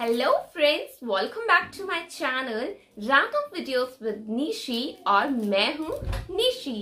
hello friends welcome back to my channel Random Videos with Nishi और मैं हूँ निशी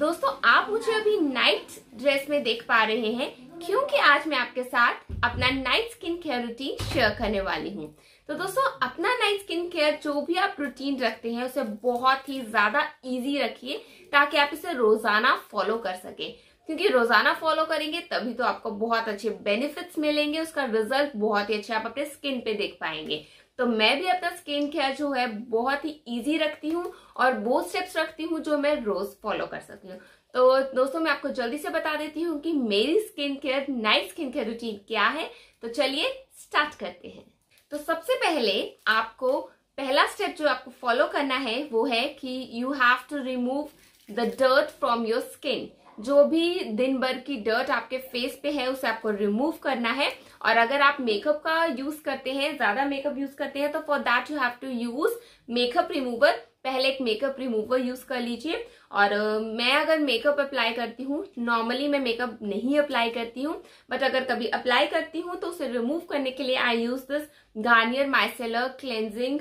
दोस्तों आप मुझे अभी नाइट ड्रेस में देख पा रहे हैं क्योंकि आज मैं आपके साथ अपना night skin care routine share करने वाली हूँ तो दोस्तों अपना नाइट स्किन केयर जो भी आप रूटीन रखते हैं उसे बहुत ही ज्यादा इजी रखिए ताकि आप इसे रोजाना फॉलो कर सके क्योंकि रोजाना फॉलो करेंगे तभी तो आपको बहुत अच्छे बेनिफिट्स मिलेंगे उसका रिजल्ट बहुत ही अच्छा आप अपने स्किन पे देख पाएंगे तो मैं भी अपना स्किन केयर जो है बहुत ही इजी रखती हूँ और वो स्टेप्स रखती हूँ जो मैं रोज फॉलो कर सकती हूँ तो दोस्तों मैं आपको जल्दी से बता देती हूँ कि मेरी skin care night skin care routine क्या है तो चलिए स्टार्ट करते हैं तो सबसे पहले आपको पहला स्टेप जो आपको फॉलो करना है वो है कि you have to remove the dirt from your skin जो भी दिन भर की डर्ट आपके फेस पे है उसे आपको रिमूव करना है और अगर आप मेकअप का यूज करते हैं ज्यादा मेकअप यूज करते हैं तो for that you have to use makeup remover पहले एक मेकअप रिमूवर यूज कर लीजिए और uh, मैं अगर मेकअप अप्लाई करती हूँ नॉर्मली मैं मेकअप नहीं अप्लाई करती हूँ बट अगर कभी अप्लाई करती हूँ तो उसे रिमूव करने के लिए I use this Garnier micellar cleansing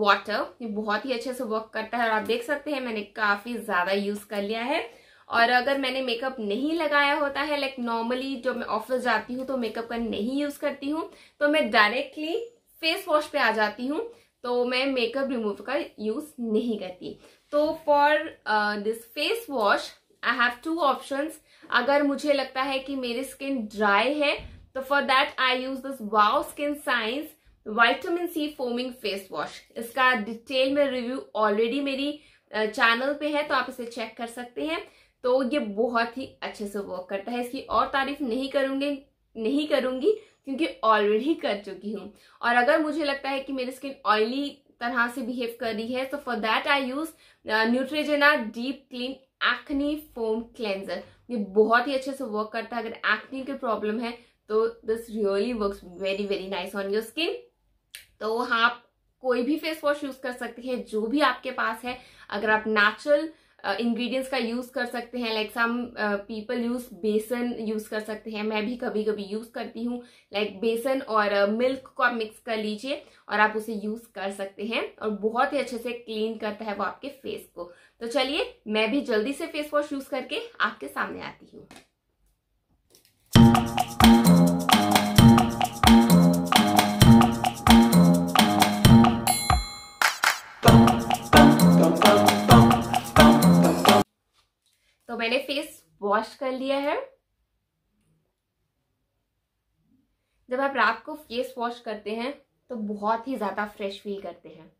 water ये बहुत ही अच्छे से वर्क करता है और आप देख सकते हैं मैंने काफी ज्यादा यूज कर लिया है और अगर मैंने मेकअप नहीं लगाया होता है लाइक नॉर्मली जब मैं ऑफिस जाती हूँ तो मेकअप का नहीं यूज करती हूँ तो मैं डायरेक्टली फेस वॉश पे आ जाती हूँ तो मैं मेकअप रिमूव का यूज नहीं करती तो for this face wash I have two option अगर मुझे लगता है कि मेरी स्किन ड्राई है तो for that I use this wow skin science vitamin C foaming face wash इसका डिटेल में रिव्यू ऑलरेडी मेरी चैनल uh, पे है तो आप इसे चेक कर सकते हैं तो ये बहुत ही अच्छे से वर्क करता है इसकी और तारीफ नहीं करूँगी नहीं करूँगी क्योंकि ऑलरेडी कर चुकी हूँ और अगर मुझे लगता है कि मेरी स्किन ऑयली तरह से बिहेव कर रही है तो for that I use Neutrogena deep clean acne foam cleanser ये बहुत ही अच्छे से वर्क करता है अगर एक्नी की प्रॉब्लम है तो this really work very very nice on your skin तो हाँ आप कोई भी फेस वॉश यूज कर सकते हैं जो भी आपके पास है अगर आप नेचुरल इंग्रेडिएंट्स uh, का यूज़ कर सकते हैं लाइक सम पीपल यूज़ बेसन यूज़ कर सकते हैं मैं भी कभी कभी यूज़ करती हूँ लाइक बेसन और मिल्क uh, को आप मिक्स कर लीजिए और आप उसे यूज़ कर सकते हैं और बहुत ही अच्छे से क्लीन करता है वो आपके फेस को तो चलिए मैं भी जल्दी से फेस वॉश यूज़ करके आपके सामने आती हूँ मैंने फेस वॉश कर लिया है जब आप रात को फेस वॉश करते हैं तो बहुत ही ज़्यादा फ्रेश फील करते हैं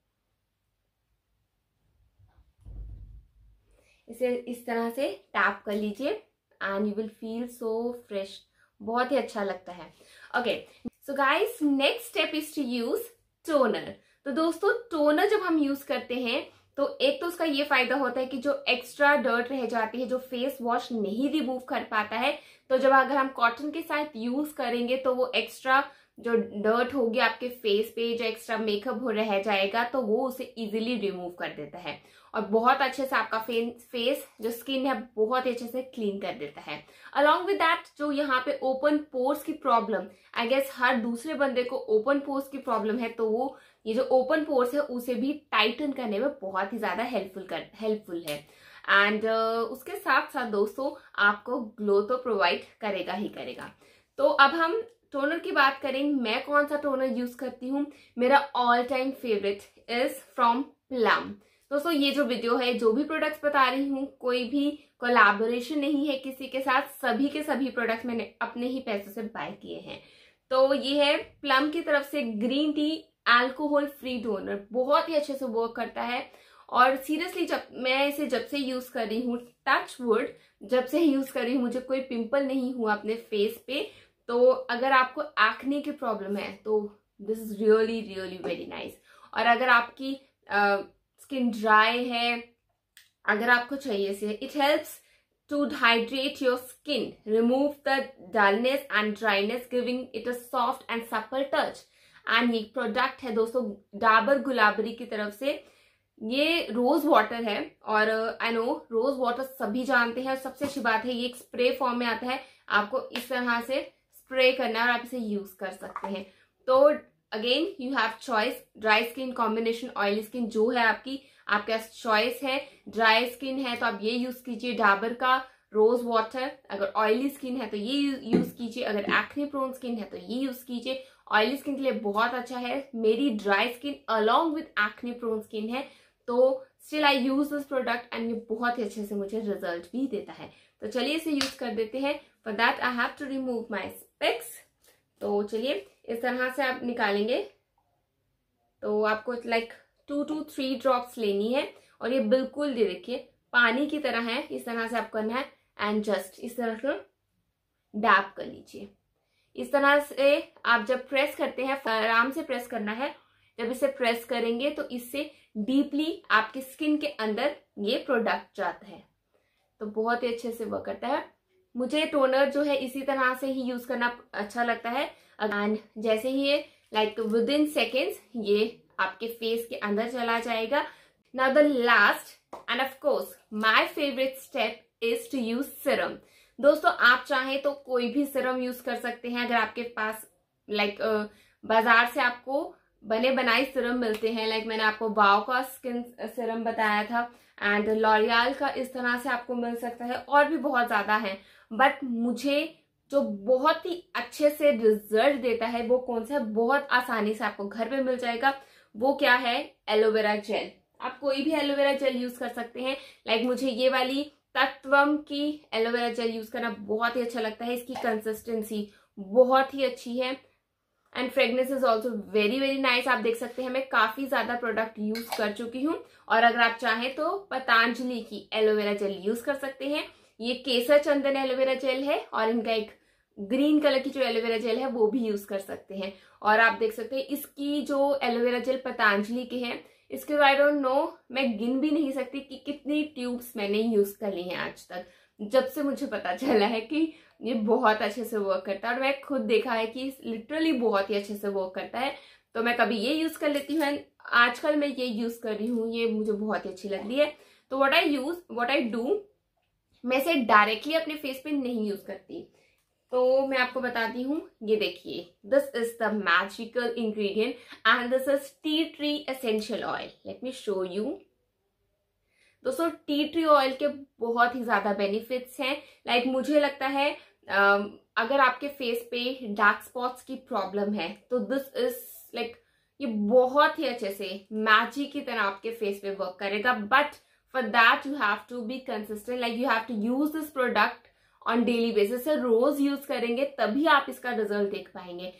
इसे इस तरह से टैप कर लीजिए and you will feel so fresh बहुत ही अच्छा लगता है okay so guys next step is to use toner तो दोस्तों टोनर जब हम यूज करते हैं तो एक तो उसका ये फायदा होता है कि जो एक्स्ट्रा डर्ट रह जाती है जो फेस वॉश नहीं रिमूव कर पाता है तो जब अगर हम कॉटन के साथ यूज करेंगे तो वो एक्स्ट्रा जो डर्ट होगी आपके फेस पे जो एक्स्ट्रा मेकअप हो रह जाएगा तो वो उसे इजिली रिमूव कर देता है और बहुत अच्छे से आपका फेस फेस जो स्किन है बहुत अच्छे से क्लीन कर देता है अलॉन्ग विद दैट जो यहाँ पे ओपन पोर्स की प्रॉब्लम आई गेस हर दूसरे बंदे को ओपन पोर्स की प्रॉब्लम है तो वो ये जो ओपन पोर्स है उसे भी टाइटन करने में बहुत ही ज़्यादा हेल्पफुल कर हेल्पफुल है एंड uh, उसके साथ साथ दोस्तों आपको ग्लो तो प्रोवाइड करेगा ही करेगा तो अब हम टोनर की बात करें मैं कौन सा टोनर यूज करती हूँ मेरा all time favourite is from Plum दोस्तों ये जो वीडियो है जो भी प्रोडक्ट्स बता रही हूँ कोई भी कोलाबोरेशन नहीं है किसी के साथ सभी के सभी प्रोडक्ट्स मैंने अपने ही पैसों से बाय किए हैं तो ये है प्लम की तरफ से green tea alcohol free toner बहुत ही अच्छे से वर्क करता है और सीरियसली जब मैं इसे जब से यूज कर रही हूँ टच वुड जब से यूज कर रही हूँ मुझे कोई पिंपल नहीं हुआ अपने फेस पे तो अगर आपको एक्ने की प्रॉब्लम है तो this is really really very nice और अगर आपकी स्किन ड्राई है अगर आपको चाहिए से it helps to hydrate your skin remove the dullness and dryness giving it a soft and supple touch and ये प्रोडक्ट है दोस्तों डाबर गुलाबरी की तरफ से ये रोज वाटर है और आई नो रोज वाटर सभी जानते हैं और सबसे अच्छी बात है ये एक स्प्रे फॉर्म में आता है आपको इस तरह से स्प्रे करना है और आप इसे यूज कर सकते हैं तो again you have choice dry skin combination oily skin जो है आपकी आपके पास चॉइस है ड्राई स्किन है तो आप ये यूज कीजिए डाबर का रोज वाटर अगर ऑयली स्किन है तो ये यूज कीजिए अगर एक्ने प्रोन स्किन है तो ये यूज कीजिए ऑयली स्किन के लिए बहुत अच्छा है मेरी dry skin along with acne prone skin है तो still I use this product and ये बहुत ही अच्छे से मुझे रिजल्ट भी देता है तो चलिए इसे यूज कर देते हैं for that I have to remove my specs तो चलिए इस तरह से आप निकालेंगे तो आपको like two to three drops लेनी है और ये बिल्कुल दे देखिए पानी की तरह है इस तरह से आप करना है एंड जस्ट इस तरह से डैप कर लीजिए इस तरह से आप जब प्रेस करते हैं आराम से प्रेस करना है जब इसे प्रेस करेंगे तो इससे डीपली आपकी स्किन के अंदर ये प्रोडक्ट जाता है तो बहुत ही अच्छे से वर्क करता है मुझे टोनर जो है इसी तरह से ही यूज करना अच्छा लगता है एंड जैसे ही ये लाइक विद इन सेकेंड्स ये आपके फेस के अंदर चला जाएगा now the last and of course my favourite step is to use serum दोस्तों आप चाहें तो कोई भी सिरम यूज कर सकते हैं अगर आपके पास लाइक बाजार से आपको बने बनाए सिरम मिलते हैं लाइक मैंने आपको बाव का स्किन सिरम बताया था एंड लॉरियाल का इस तरह से आपको मिल सकता है और भी बहुत ज़्यादा है बट मुझे जो बहुत ही अच्छे से रिजल्ट देता है वो कौन सा है बहुत आसानी से आपको घर पे मिल जाएगा वो क्या है एलोवेरा जेल आप कोई भी एलोवेरा जेल यूज कर सकते हैं लाइक मुझे ये वाली तत्वम की एलोवेरा जेल यूज करना बहुत ही अच्छा लगता है इसकी कंसिस्टेंसी बहुत ही अच्छी है and fragrance is also very very nice आप देख सकते हैं मैं काफी ज्यादा प्रोडक्ट यूज कर चुकी हूँ और अगर आप चाहें तो पतंजलि की एलोवेरा जेल यूज कर सकते हैं ये केसर चंदन एलोवेरा जेल है और इनका एक ग्रीन कलर की जो एलोवेरा जेल है वो भी यूज कर सकते हैं और आप देख सकते हैं इसकी जो एलोवेरा जेल पतंजलि के है इसके आई डोंट नो मैं गिन भी नहीं सकती कि कितनी ट्यूब्स मैंने यूज़ कर ली हैं आज तक जब से मुझे पता चला है कि ये बहुत अच्छे से वर्क करता है और मैं खुद देखा है कि लिटरली बहुत ही अच्छे से वर्क करता है तो मैं कभी ये यूज़ कर लेती हूँ एंड आजकल मैं ये यूज़ कर रही हूँ ये मुझे बहुत ही अच्छी लग रही है तो what I use what I do मैं इसे डायरेक्टली अपने फेस पे नहीं यूज़ करती तो मैं आपको बताती हूँ ये देखिए this is the magical ingredient and this is tea tree essential oil let me show you दोस्तों टी ट्री ऑयल के बहुत ही ज़्यादा बेनिफिट्स हैं लाइक like, मुझे लगता है अगर आपके फेस पे डार्क स्पॉट्स की प्रॉब्लम है तो दिस इज लाइक ये बहुत ही अच्छे से मैजिक की तरह आपके फेस पे वर्क करेगा but for that you have to be consistent like you have to use this product on daily basis से रोज यूज करेंगे तभी आप इसका रिजल्ट देख पाएंगे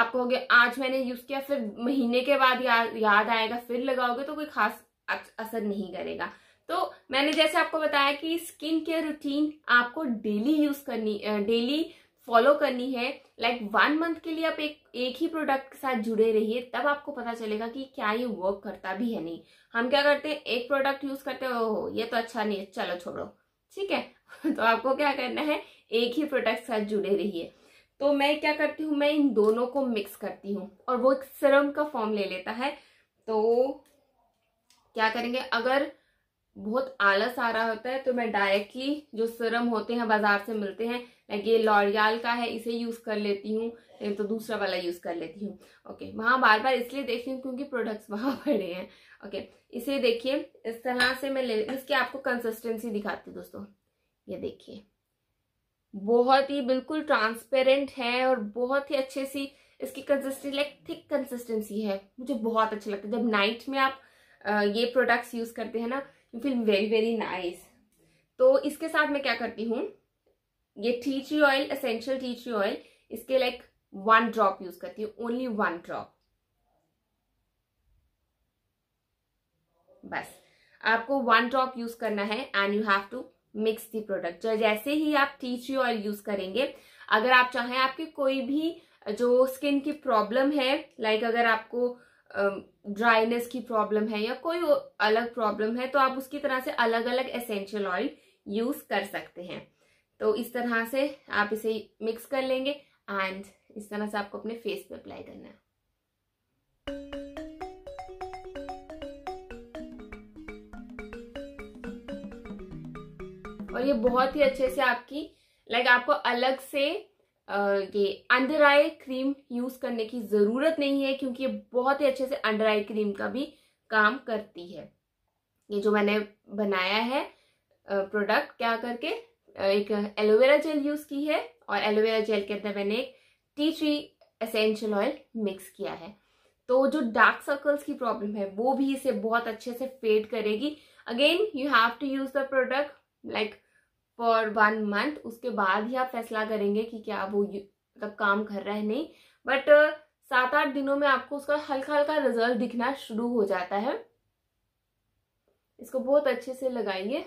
आप कहोगे आज मैंने यूज किया फिर महीने के बाद या, याद आएगा फिर लगाओगे तो कोई खास असर नहीं करेगा तो मैंने जैसे आपको बताया कि स्किन केयर रूटीन आपको डेली यूज करनी डेली फॉलो करनी है लाइक वन मंथ के लिए आप एक एक ही प्रोडक्ट के साथ जुड़े रहिए तब आपको पता चलेगा कि क्या ये वर्क करता भी है नहीं हम क्या करते हैं एक प्रोडक्ट यूज करते हैं ओहो ये तो अच्छा नहीं है चलो छोड़ो ठीक है तो आपको क्या करना है एक ही प्रोडक्ट साथ जुड़े रहिए तो मैं क्या करती हूँ मैं इन दोनों को मिक्स करती हूँ और वो एक सिरम का फॉर्म ले लेता है तो क्या करेंगे अगर बहुत आलस आ रहा होता है तो मैं डायरेक्टली जो सिरम होते हैं बाजार से मिलते हैं लाइक ये लॉरियाल का है इसे यूज़ कर लेती हूँ नहीं तो दूसरा वाला यूज़ कर लेती हूँ ओके वहाँ बार बार इसलिए देखती हूँ क्योंकि प्रोडक्ट्स वहाँ पड़े हैं ओके इसे देखिए इस तरह से मैं ले इसकी आपको कंसिस्टेंसी दिखाती हूँ दोस्तों ये देखिए बहुत ही बिल्कुल ट्रांसपेरेंट है और बहुत ही अच्छे सी इसकी कंसिस्टेंसी लाइक थिक कंसिस्टेंसी है मुझे बहुत अच्छा लगता है जब नाइट में आप ये प्रोडक्ट्स यूज़ करते हैं ना you feel very very nice तो इसके साथ मैं क्या करती हूँ ये tea tree oil essential tea tree oil इसके लाइक वन ड्रॉप यूज करती हूँ ओनली वन ड्रॉप बस आपको वन ड्रॉप यूज करना है and you have to mix the product तो जैसे ही आप टी ट्री ऑयल यूज करेंगे अगर आप चाहें आपके कोई भी जो स्किन की प्रॉब्लम है लाइक अगर आपको ड्राइनेस की प्रॉब्लम है या कोई अलग प्रॉब्लम है तो आप उसकी तरह से अलग अलग एसेंशियल ऑयल यूज कर सकते हैं तो इस तरह से आप इसे मिक्स कर लेंगे एंड इस तरह से आपको अपने फेस पे अप्लाई करना है और ये बहुत ही अच्छे से आपकी लाइक आपको अलग से ये अंडर आई क्रीम यूज करने की जरूरत नहीं है क्योंकि ये बहुत ही अच्छे से अंडर आई क्रीम का भी काम करती है ये जो मैंने बनाया है प्रोडक्ट क्या करके एक एलोवेरा जेल यूज की है और एलोवेरा जेल के अंदर मैंने एक tea tree essential oil mix किया है तो जो डार्क सर्कल्स की प्रॉब्लम है वो भी इसे बहुत अच्छे से फेड करेगी again you have to use the product like for one month उसके बाद ही आप फैसला करेंगे कि क्या वो मतलब काम कर रहा है नहीं बट uh, सात आठ दिनों में आपको उसका हल्का हल्का रिजल्ट दिखना शुरू हो जाता है इसको बहुत अच्छे से लगाइए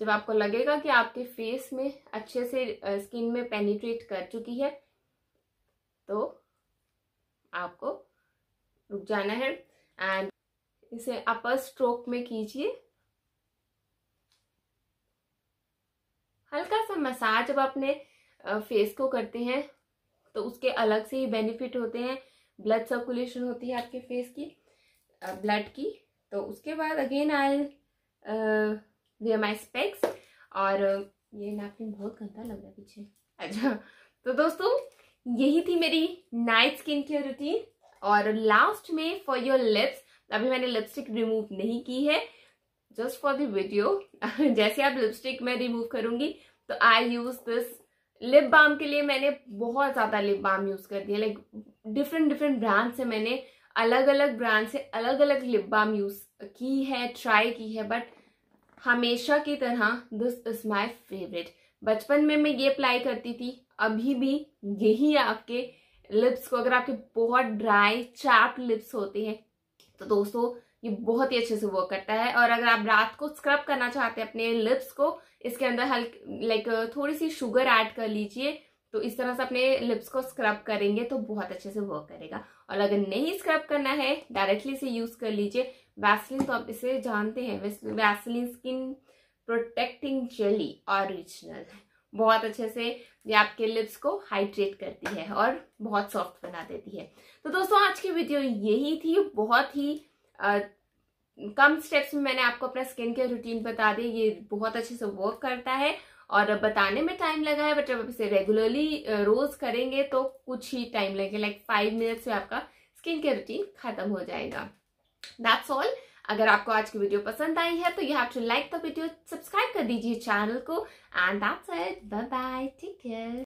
जब आपको लगेगा कि आपके फेस में अच्छे से स्किन uh, में पेनिट्रेट कर चुकी है तो आपको रुक जाना है एंड इसे अपर स्ट्रोक में कीजिए हल्का सा मसाज जब अपने फेस को करते हैं तो उसके अलग से ही बेनिफिट होते हैं ब्लड सर्कुलेशन होती है आपके फेस की ब्लड की तो उसके बाद again I way my specs और ये नैपकिन बहुत गंदा लग रहा है पीछे अच्छा तो दोस्तों यही थी मेरी नाइट स्किन केयर रूटीन और लास्ट में फॉर योर लिप्स अभी मैंने लिपस्टिक रिमूव नहीं की है जस्ट फॉर दीडियो जैसे आप लिपस्टिक में रिमूव करूंगी तो I use this lip balm के लिए मैंने बहुत ज्यादा लिप बाम यूज कर दिया लाइक डिफरेंट डिफरेंट ब्रांड से मैंने अलग अलग ब्रांड से अलग अलग लिप बाम यूज की है ट्राई की है बट हमेशा की तरह दिस इज माय फेवरेट बचपन में मैं ये अप्लाई करती थी अभी भी यही आपके लिप्स को अगर आपके बहुत ड्राई चैप लिप्स होते हैं तो दोस्तों ये बहुत ही अच्छे से वर्क करता है और अगर आप रात को स्क्रब करना चाहते हैं अपने लिप्स को इसके अंदर हल्क लाइक थोड़ी सी शुगर ऐड कर लीजिए तो इस तरह से अपने लिप्स को स्क्रब करेंगे तो बहुत अच्छे से वर्क करेगा और अगर नहीं स्क्रब करना है डायरेक्टली इसे यूज कर लीजिए वैसलिन तो आप इसे जानते हैं Vaseline skin protecting jelly original बहुत अच्छे से ये आपके लिप्स को हाइड्रेट करती है और बहुत सॉफ्ट बना देती है तो दोस्तों आज की वीडियो यही थी बहुत ही कम स्टेप्स में मैंने आपको अपना स्किन केयर रूटीन बता दी ये बहुत अच्छे से वर्क करता है और बताने में टाइम लगा है बट जब आप इसे रेगुलरली रोज करेंगे तो कुछ ही टाइम लगेगा लाइक फाइव मिनट्स में आपका स्किन केयर रूटीन खत्म हो जाएगा दैट्स ऑल अगर आपको आज की वीडियो पसंद आई है तो you have to like the video subscribe कर दीजिए चैनल को and that's it bye bye take care